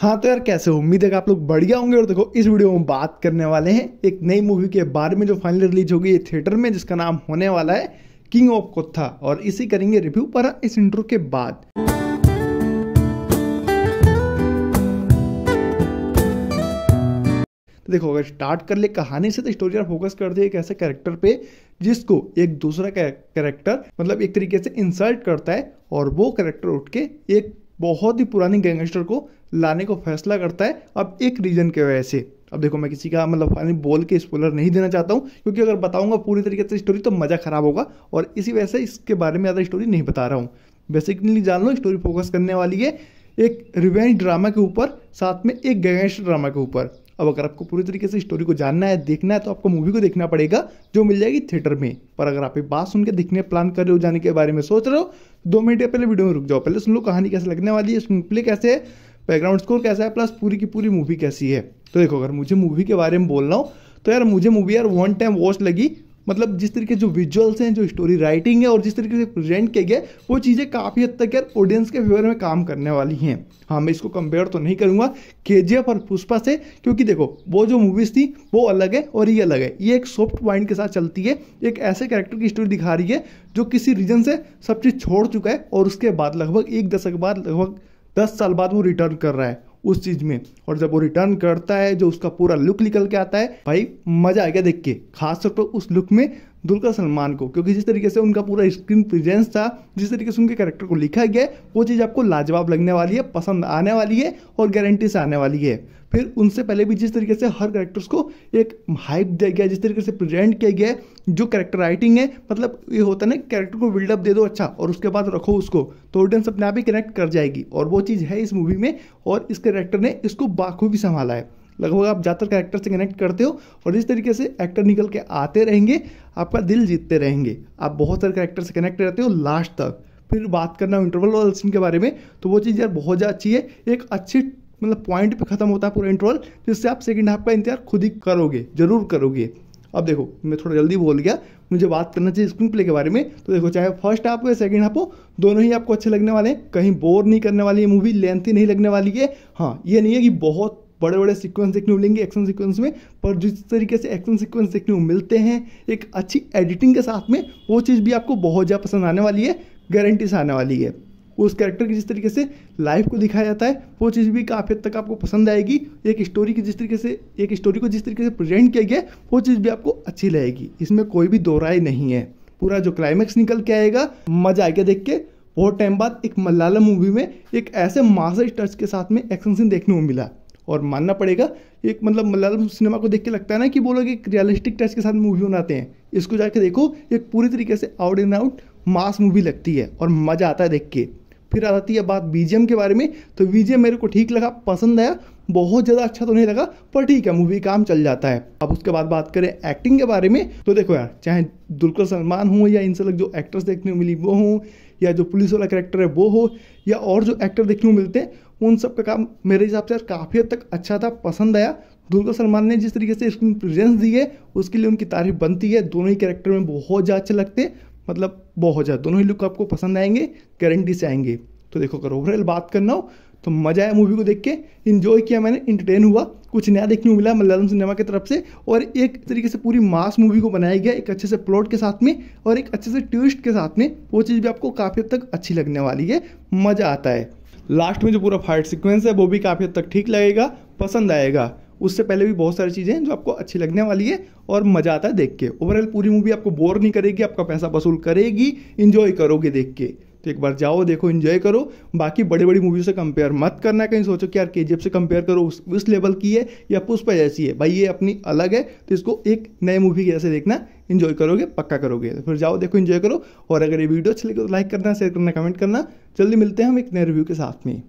हाँ तो यार कैसे हो उम्मीद है कि आप लोग बढ़िया होंगे और देखो इस वीडियो में बात करने वाले हैं एक नई मूवी के बारे में जो फाइनली रिलीज होगी ये थिएटर में जिसका नाम होने वाला है किंग ऑफ कोथा और इसी करेंगे रिव्यू पर इस इंटरव्यू के बाद तो देखो अगर स्टार्ट कर ले कहानी से तो स्टोरी फोकस कर दिया एक ऐसे कैरेक्टर पे जिसको एक दूसरा कैरेक्टर मतलब एक तरीके से इंसल्ट करता है और वो कैरेक्टर उठ के एक बहुत ही पुरानी गैंगस्टर को लाने को फैसला करता है अब एक रीज़न के वजह से अब देखो मैं किसी का मतलब फाइनली बोल के स्पॉइलर नहीं देना चाहता हूँ क्योंकि अगर बताऊँगा पूरी तरीके से स्टोरी तो मज़ा ख़राब होगा और इसी वजह से इसके बारे में ज़्यादा स्टोरी नहीं बता रहा हूँ बेसिकली जान लो स्टोरी फोकस करने वाली है एक रिवेंज ड्रामा के ऊपर साथ में एक गैंगस्टर ड्रामा के ऊपर अब अगर आपको पूरी तरीके से स्टोरी को जानना है देखना है तो आपको मूवी को देखना पड़ेगा जो मिल जाएगी थिएटर में पर अगर आप एक बात सुन के देखने प्लान कर रहे हो जाने के बारे में सोच रहे हो दो मिनट पहले वीडियो में रुक जाओ पहले सुन लो कहानी कैसे लगने वाली है प्ले कैसे है बैकग्राउंड स्कोर कैसा है प्लस पूरी की पूरी मूवी कैसी है तो देखो अगर मुझे मूवी के बारे में बोलना हो तो यार मुझे मूवी यार वन टाइम वॉच लगी मतलब जिस तरीके जो विजुअल्स हैं जो स्टोरी राइटिंग है और जिस तरीके से प्रेजेंट किया गया वो चीज़ें काफ़ी हद तक यार ऑडियंस के फेवर में काम करने वाली हैं हाँ मैं इसको कंपेयर तो नहीं करूँगा के और पुष्पा से क्योंकि देखो वो जो मूवीज़ थी वो अलग है और ये अलग है ये एक सॉफ्ट माइंड के साथ चलती है एक ऐसे कैरेक्टर की स्टोरी दिखा रही है जो किसी रीजन से सब चीज़ छोड़ चुका है और उसके बाद लगभग एक दशक बाद लगभग दस साल बाद वो रिटर्न कर रहा है उस चीज में और जब वो रिटर्न करता है जो उसका पूरा लुक निकल के आता है भाई मजा आएगा देख के खासतौर पर उस लुक में दुल्कर सलमान को क्योंकि जिस तरीके से उनका पूरा स्क्रीन प्रेजेंस था जिस तरीके से उनके कैरेक्टर को लिखा गया वो चीज़ आपको लाजवाब लगने वाली है पसंद आने वाली है और गारंटी से आने वाली है फिर उनसे पहले भी जिस तरीके से हर करेक्टर्स को एक हाइप दिया गया जिस तरीके से प्रेजेंट किया गया जो करेक्टर राइटिंग है मतलब ये होता है ना कैरेक्टर को बिल्डअप दे दो अच्छा और उसके बाद रखो उसको तो ऑडियंस अपने आप ही कनेक्ट कर जाएगी और वो चीज़ है इस मूवी में और इस करेक्टर ने इसको बाखूबी संभाला है लगभग आप ज़्यादातर कैरेक्टर से कनेक्ट करते हो और इस तरीके से एक्टर निकल के आते रहेंगे आपका दिल जीतते रहेंगे आप बहुत सारे कैरेक्टर से कनेक्ट रहते हो लास्ट तक फिर बात करना हो इंटरवल और सीन के बारे में तो वो चीज़ यार बहुत ज़्यादा अच्छी है एक अच्छी मतलब पॉइंट पे ख़त्म होता है पूरा इंटरवल जिससे आप सेकंड हाफ का इंतजार खुद ही करोगे ज़रूर करोगे अब देखो मैं थोड़ा जल्दी बोल गया मुझे बात करना चाहिए स्क्रीन प्ले के बारे में तो देखो चाहे फर्स्ट हाफ हो या सेकेंड हाफ हो दोनों ही आपको अच्छे लगने वाले हैं कहीं बोर नहीं करने वाली है मूवी लेंथी नहीं लगने वाली है हाँ ये नहीं है कि बहुत बड़े बड़े सीक्वेंस देखने को मिलेंगे एक्शन सीक्वेंस में पर जिस तरीके से एक्शन सीक्वेंस देखने को मिलते हैं एक अच्छी एडिटिंग के साथ में वो चीज़ भी आपको बहुत ज़्यादा पसंद आने वाली है गारंटी से आने वाली है उस कैरेक्टर की जिस तरीके से लाइफ को दिखाया जाता है वो चीज़ भी काफ़ी हद तक आपको पसंद आएगी एक स्टोरी की जिस तरीके से एक स्टोरी को जिस तरीके से प्रेजेंट किया गया वो चीज़ भी आपको अच्छी लगेगी इसमें कोई भी दोहराई नहीं है पूरा जो क्लाइमैक्स निकल के आएगा मजा आएगा देख के बहुत टाइम बाद एक मलयालम मूवी में एक ऐसे मास्टर टच के साथ में एक्शन सीन देखने को मिला और मानना पड़ेगा एक मतलब मलयालम सिनेमा को देख के लगता है ना कि वो लोग एक रियलिस्टिक टच के साथ मूवी बनाते हैं इसको जाके देखो एक पूरी तरीके से out and out mass movie लगती है और मज़ा आता है देख के फिर आ जाती है बात बीजीएम के बारे में तो बीजीएम मेरे को ठीक लगा पसंद आया बहुत ज़्यादा अच्छा तो नहीं लगा पर ठीक है मूवी काम चल जाता है अब उसके बाद बात करें एक्टिंग के बारे में तो देखो यार चाहे दुलकर सलमान हो या इनसे लग जो एक्ट्रेस देखने को मिली वो हो या जो पुलिस वाला करेक्टर है वो हो या और जो एक्टर देखने को मिलते हैं उन सब का काम मेरे हिसाब से काफ़ी हद तक अच्छा था पसंद आया दुर्गा सलमान ने जिस तरीके से स्क्रीन प्रेजेंस दी है उसके लिए उनकी तारीफ बनती है दोनों ही कैरेक्टर में बहुत ज़्यादा अच्छे लगते मतलब बहुत ज़्यादा दोनों ही लुक आपको पसंद आएंगे गारंटी से आएंगे तो देखो अगर ओवरऑल बात करना हो तो मज़ा आया मूवी को देख के इन्जॉय किया मैंने इंटरटेन हुआ कुछ नया देखने को मिला मलयालम सिनेमा की तरफ से और एक तरीके से पूरी मास मूवी को बनाया गया एक अच्छे से प्लॉट के साथ में और एक अच्छे से ट्विस्ट के साथ में वो चीज़ भी आपको काफ़ी हद तक अच्छी लगने वाली है मज़ा आता है लास्ट में जो पूरा फाइट सिक्वेंस है वो भी काफ़ी हद तक ठीक लगेगा पसंद आएगा उससे पहले भी बहुत सारी चीज़ें हैं जो आपको अच्छी लगने वाली है और मज़ा आता है देख के ओवरऑल पूरी मूवी आपको बोर नहीं करेगी आपका पैसा वसूल करेगी इन्जॉय करोगे देख के तो एक बार जाओ देखो इन्जॉय करो बाकी बड़ी बड़ी मूवी से कंपेयर मत करना कहीं सोचो कि यार के से कंपेयर करो उस उस लेवल की है या पुष्पा जैसी है भाई ये अपनी अलग है तो इसको एक नए मूवी की जैसे देखना इन्जॉय करोगे पक्का करोगे तो फिर जाओ देखो इन्जॉय करो और अगर ये वीडियो अच्छी लगे तो लाइक करना शेयर करना कमेंट करना जल्दी मिलते हैं हम एक नए रिव्यू के साथ में